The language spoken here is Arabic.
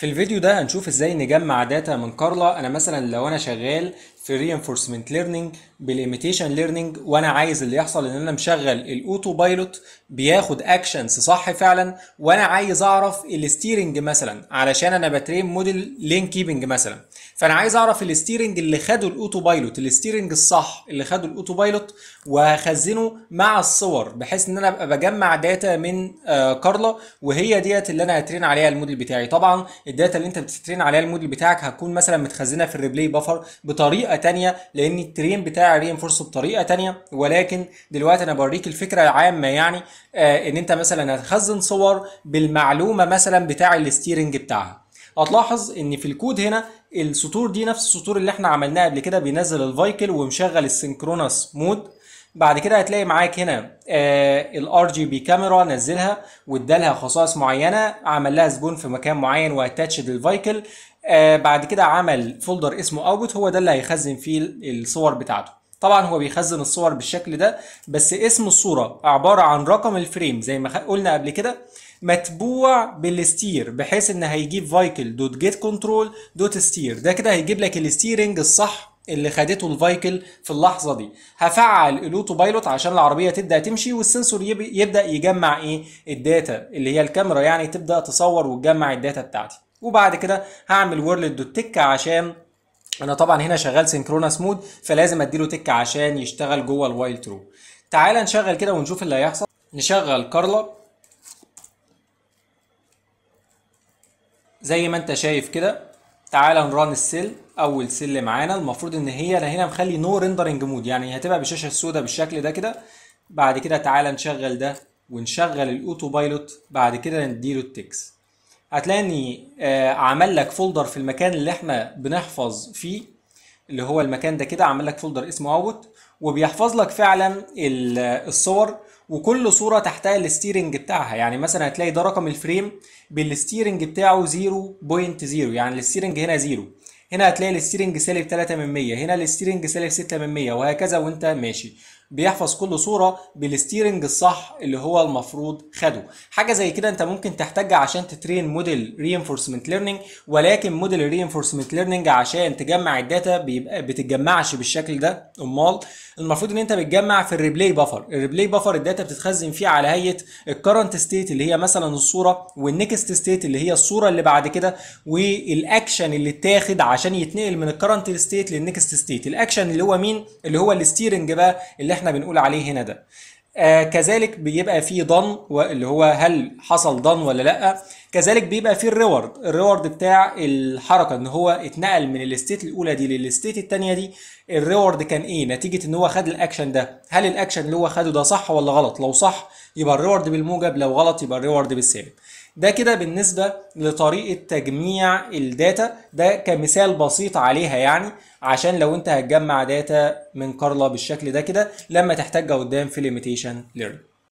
في الفيديو ده هنشوف ازاي نجمع داتا من كارلا انا مثلا لو انا شغال في reinforcement learning بالimitation learning وانا عايز اللي يحصل ان انا مشغل الاوتو بايلوت بياخد اكشنز صح فعلا وانا عايز اعرف الستيرنج مثلا علشان انا بترين موديل لين كيبنج مثلا فانا عايز اعرف الستيرنج اللي خده الاوتو بايلوت الستيرنج الصح اللي خده الاوتو بايلوت وهخزنه مع الصور بحيث ان انا ابقى بجمع داتا من آه، كارلا وهي ديت اللي انا هترين عليها الموديل بتاعي طبعا الداتا اللي انت بتترين عليها الموديل بتاعك هتكون مثلا متخزنه في الريبلاي بفر بطريقه تانية لان الترين بتاع الرينفورس بطريقه تانية ولكن دلوقتي انا بوريك الفكره العامه يعني آه ان انت مثلا هتخزن صور بالمعلومه مثلا بتاع الستيرنج بتاعها هتلاحظ ان في الكود هنا السطور دي نفس السطور اللي احنا عملناها قبل كده بينزل الفايكل ومشغل السنكرونس مود بعد كده هتلاقي معاك هنا الار جي بي كاميرا نزلها وادالها خصائص معينه عمل لها زبون في مكان معين واتاتشد للفايكل آه، بعد كده عمل فولدر اسمه اوتبوت هو ده اللي هيخزن فيه الصور بتاعته طبعا هو بيخزن الصور بالشكل ده بس اسم الصوره عباره عن رقم الفريم زي ما قلنا قبل كده متبوع بالستير بحيث ان هيجيب فايكل دوت جيت كنترول دوت ستير ده كده هيجيب لك الستيرنج الصح اللي خدته الفايكل في اللحظه دي هفعل الاوتو بايلوت عشان العربيه تبدا تمشي والسنسور يبدا يجمع ايه الداتا اللي هي الكاميرا يعني تبدا تصور وتجمع الداتا بتاعتي وبعد كده هعمل وورلد دوت تك عشان انا طبعا هنا شغال سينكرونس مود فلازم اديله تك عشان يشتغل جوه الوايل ترو تعال نشغل كده ونشوف اللي هيحصل نشغل كارلا زي ما انت شايف كده تعالى نران السيل اول سيل معانا المفروض ان هي انا هنا مخلي نو ريندرنج مود يعني هتبقى بالشاشه السوداء بالشكل ده كده بعد كده تعالى نشغل ده ونشغل الاوتو بايلوت بعد كده نديله التكس هتلاقي اني آه، عمل لك فولدر في المكان اللي احنا بنحفظ فيه اللي هو المكان ده كده عمل لك فولدر اسمه اوت وبيحفظ لك فعلا الصور وكل صوره تحتها الستيرنج بتاعها يعني مثلا هتلاقي ده رقم الفريم بالستيرنج بتاعه 0.0 يعني الستيرنج هنا 0 هنا هتلاقي الستيرنج سالب 3 من 100 هنا الستيرنج سالب 6 من 100 وهكذا وانت ماشي بيحفظ كل صوره بالستيرنج الصح اللي هو المفروض خده حاجه زي كده انت ممكن تحتاجها عشان تترين موديل رينفورسمنت ليرنينج ولكن موديل رينفورسمنت ليرنينج عشان تجمع الداتا بيبقى بتتجمعش بالشكل ده امال المفروض ان انت بتجمع في الريبلاي بافر الريبلاي بافر الداتا بتتخزن فيه على هيئه الكرنت ستيت اللي هي مثلا الصوره والنكست ستيت اللي هي الصوره اللي بعد كده والاكشن اللي اتاخد عشان يتنقل من الكرنت ستيت للنكست ستيت الاكشن اللي هو مين اللي هو الستيرنج بقى اللي احنا بنقول عليه هنا ده آه كذلك بيبقى فيه ضن اللي هو هل حصل ضن ولا لا كذلك بيبقى فيه الريورد الريورد بتاع الحركه ان هو اتنقل من الاستيت الاولى دي للستيت الثانيه دي الريورد كان ايه نتيجه ان هو خد الاكشن ده هل الاكشن اللي هو خده ده صح ولا غلط لو صح يبقى الريورد بالموجب لو غلط يبقى الريورد بالسالب ده كده بالنسبة لطريقة تجميع الداتا ده كمثال بسيط عليها يعني عشان لو انت هتجمع داتا من كارلا بالشكل ده كده لما تحتاجها قدام في ليميتيشن learning